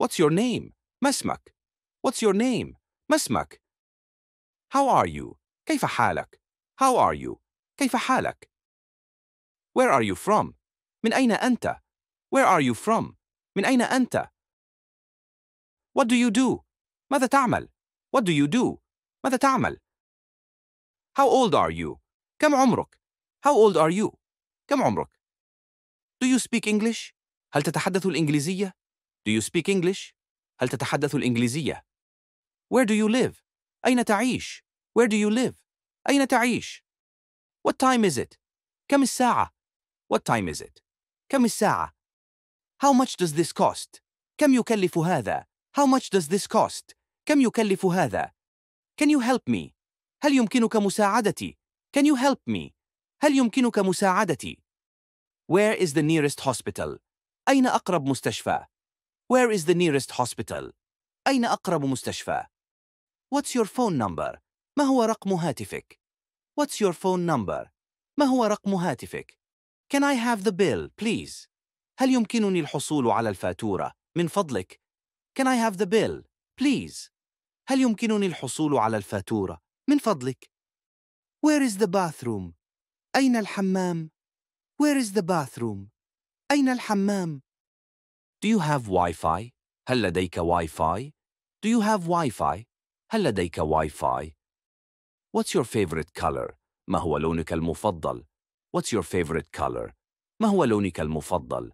What's your name? ما What's your name? ما How are you? كيف حالك? How are you? كيف حالك? Where are you from? من أين أنت? Where are you from? من أين أنت? What do you do? ماذا تعمل? What do you do? ماذا تعمل? How old are you? كم عمرك? How old are you? كم عمرك? Do you speak English? هل تتحدث الإنجليزية؟ do you speak English? هل تتحدث الإنجليزية؟ Where do you live? أين تعيش؟ Where do you live? أين تعيش؟ What time is it? كم الساعة؟ What time is it? كم الساعة؟ How much does this cost? كم يكلف هذا؟ How much does this cost? كم يكلف هذا؟ Can you help me? هل يمكنك مساعدتي؟ Can you help me? هل يمكنك مساعدتي؟ Where is the nearest hospital? أين أقرب مستشفى؟ Where is the nearest hospital? أين أقرب مستشفى؟ What's your phone number? ما هو رقم هاتفك؟ What's your phone number? ما هو رقم هاتفك؟ Can I have the bill, please? هل يمكنني الحصول على الفاتورة؟ من فضلك. Can I have the bill, please? هل يمكنني الحصول على الفاتورة؟ من فضلك. Where is the bathroom? أين الحمام؟ Where is the bathroom? أين الحمام؟ Do you have Wi-Fi? هل لديك Wi-Fi? Do you have Wi-Fi? هل لديك Wi-Fi? What's your favorite color? ما هو لونك المفضل? What's your favorite color? ما هو لونك المفضل?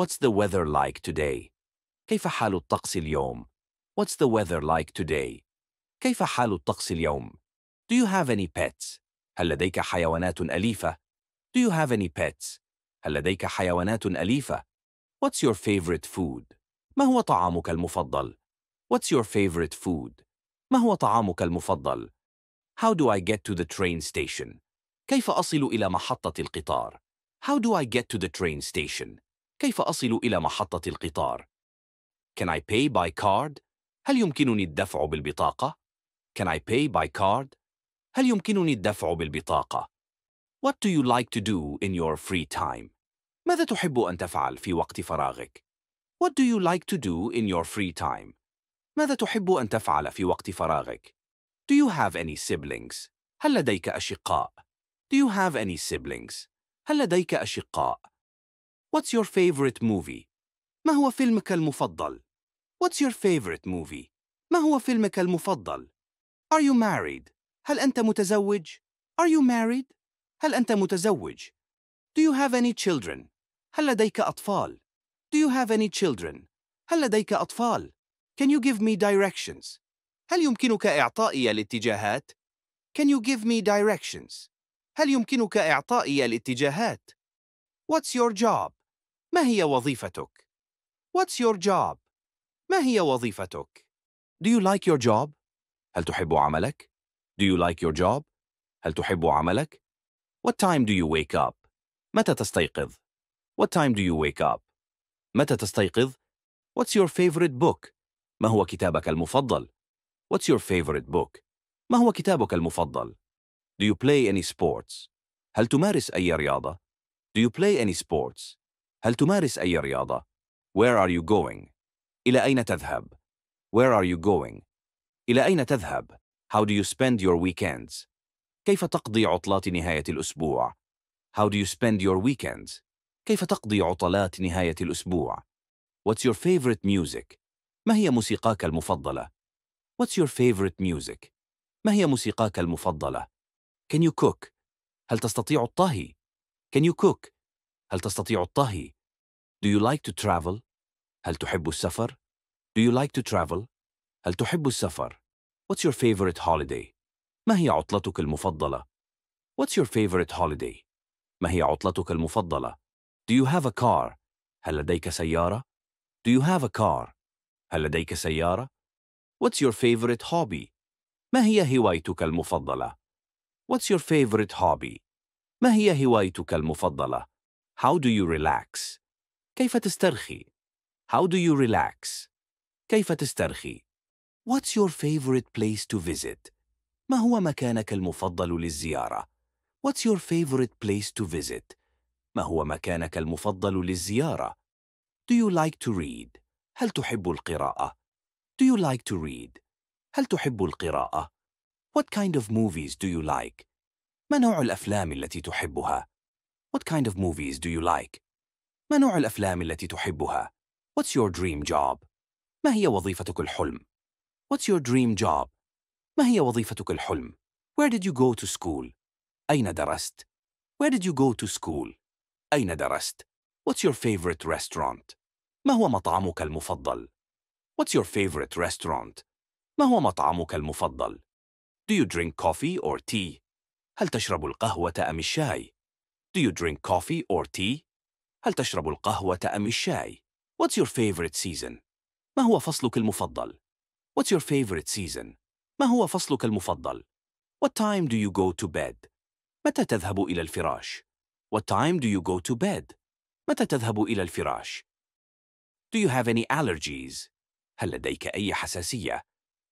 What's the weather like today? كيف حال الطقس اليوم? What's the weather like today? كيف حال الطقس اليوم? Do you have any pets? هل لديك حيوانات أليفة? Do you have any pets? هل لديك حيوانات أليفة؟ What's your favorite food? ما هو طعامك المفضل? What's your favorite food? ما هو طعامك المفضل? How do I get to the train station? كيف أصل إلى محطة القطار? How do I get to the train station? كيف أصل إلى محطة القطار? Can I pay by card? هل يمكنني الدفع بالبطاقة? Can I pay by card? هل يمكنني الدفع بالبطاقة? What do you like to do in your free time? ماذا تحب أن تفعل في وقت فراغك؟ What do you like to do in your free time? ماذا تحب أن تفعل في وقت فراغك؟ Do you have any siblings? هل لديك أشقاء؟ Do you have any siblings? هل لديك أشقاء؟ What's your favorite movie? ما هو فيلمك المفضل؟ What's your favorite movie? ما هو فيلمك المفضل؟ Are you married? هل أنت متزوج؟ Are you married? هل أنت متزوج؟ Do you have any children? هل لديك أطفال؟ Do you have any children? هل لديك أطفال؟ Can you give me directions? هل يمكنك إعطائي الاتجاهات؟ Can you give me directions? هل يمكنك إعطائي الاتجاهات؟ What's your job? ما هي وظيفتك؟ What's your job? ما هي وظيفتك؟ Do you like your job? هل تحب عملك؟ Do you like your job? هل تحب عملك؟ What time do you wake up? متى تستيقظ؟ What time do you wake up? متى تستيقظ؟ What's your favorite book? ما هو كتابك المفضل؟ What's your favorite book? ما هو كتابك المفضل؟ Do you play any sports? هل تمارس أي رياضة؟ Do you play any sports? هل تمارس أي رياضة؟ Where are you going? إلى أين تذهب? Where are you going? إلى أين تذهب? How do you spend your weekends? كيف تقضي عطلات نهاية الأسبوع? How do you spend your weekends? كيف تقضي عطلات نهاية الأسبوع؟ What's your favorite music؟ ما هي موسيقاك المفضلة؟ What's your favorite music؟ ما هي موسيقاك المفضلة؟ Can you cook؟ هل تستطيع الطهي؟ Can you cook؟ هل تستطيع الطهي؟ Do you like to travel؟ هل تحب السفر؟ Do you like to travel؟ هل تحب السفر؟ What's your favorite holiday؟ ما هي عطلتك المفضلة؟ What's your favorite holiday؟ ما هي عطلتك المفضلة؟ Do you have a car? هل لديك سيارة? Do you have a car? هل لديك سيارة? What's your favorite hobby? ما هي هوايتك المفضلة? What's your favorite hobby? ما هي هوايتك المفضلة? How do you relax? كيف تسترخي? How do you relax? كيف تسترخي? What's your favorite place to visit? ما هو مكانك المفضل للزيارة? What's your favorite place to visit? ما هو مكانك المفضل للزيارة؟ Do you like to read? هل تحب القراءة؟ Do you like to read? هل تحب القراءة؟ What kind of movies do you like? ما نوع الأفلام التي تحبها؟ What kind of movies do you like? ما نوع الأفلام التي تحبها؟ What's your dream job? ما هي وظيفتك الحلم؟ What's your dream job? ما هي وظيفتك الحلم؟ Where did you go to school? أين درست؟ Where did you go to school? أين درست؟ What's your favorite restaurant؟ ما هو مطعمك المفضل؟ What's your favorite restaurant؟ ما هو مطعمك المفضل؟ Do you drink coffee or tea؟ هل تشرب القهوة أم الشاي؟ Do you drink coffee or tea؟ هل تشرب القهوة أم الشاي؟ What's your favorite season؟ ما هو فصلك المفضل؟ What's your favorite season؟ ما هو فصلك المفضل؟ What time do you go to bed؟ متى تذهب إلى الفراش؟ What time do you go to bed? متى تذهب إلى الفراش? Do you have any allergies? هل لديك أي حساسية?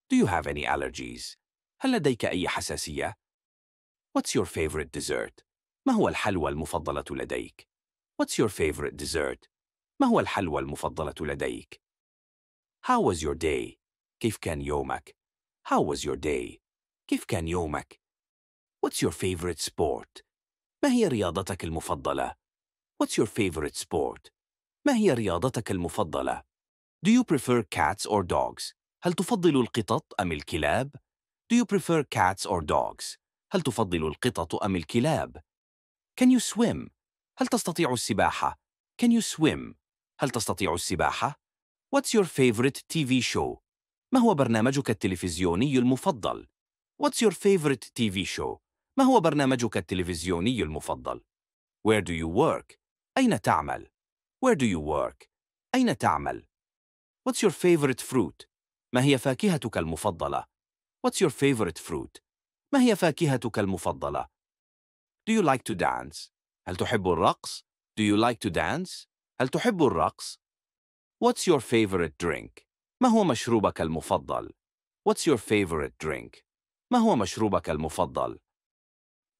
Do you have any allergies? هل لديك أي حساسية? What's your favorite dessert? ما هو الحلوى المفضلة لديك? What's your favorite dessert? ما هو الحلوى المفضلة لديك? How was your day? كيف كان يومك? How was your day? كيف كان يومك? What's your favorite sport? ما هي رياضتك المفضلة؟ What's your favorite sport? ما هي رياضتك المفضلة؟ Do you prefer cats or dogs? هل تفضل القطط أم الكلاب؟ Do you prefer cats or dogs? هل تفضل القطط أم الكلاب؟ Can you swim? هل تستطيع السباحة؟ Can you swim? هل تستطيع السباحة؟ What's your favorite TV show? ما هو برنامجك التلفزيوني المفضل؟ What's your favorite TV show? ما هو برنامجك التلفزيوني المفضل؟ Where do you work? أين تعمل؟ Where do you work? أين تعمل؟ What's your favorite fruit? ما هي فاكهتك المفضلة؟ What's your favorite fruit? ما هي فاكهتك المفضلة؟ Do you like to dance? هل تحب الرقص؟ Do you like to dance? هل تحب الرقص؟ What's your favorite drink? ما هو مشروبك المفضل؟ What's your favorite drink? ما هو مشروبك المفضل؟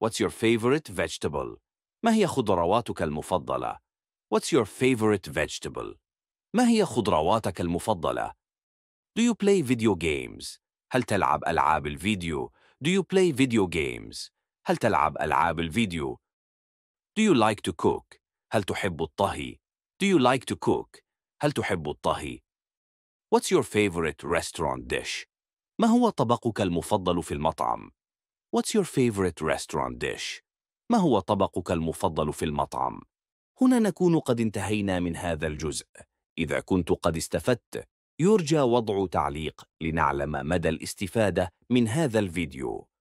What's your favorite vegetable? ما هي خضرواتك المفضلة؟ What's your favorite vegetable? ما هي خضرواتك المفضلة؟ Do you play video games? هل تلعب ألعاب الفيديو؟ Do you play video games? هل تلعب ألعاب الفيديو؟ Do you like to cook? هل تحب الطهي؟ Do you like to cook? هل تحب الطهي؟ What's your favorite restaurant dish? ما هو طبقك المفضل في المطعم؟ What's your favorite restaurant dish? ما هو طبقك المفضل في المطعم؟ هنا نكون قد انتهينا من هذا الجزء. إذا كنت قد استفدت، يرجى وضع تعليق لنعلم مدى الاستفادة من هذا الفيديو.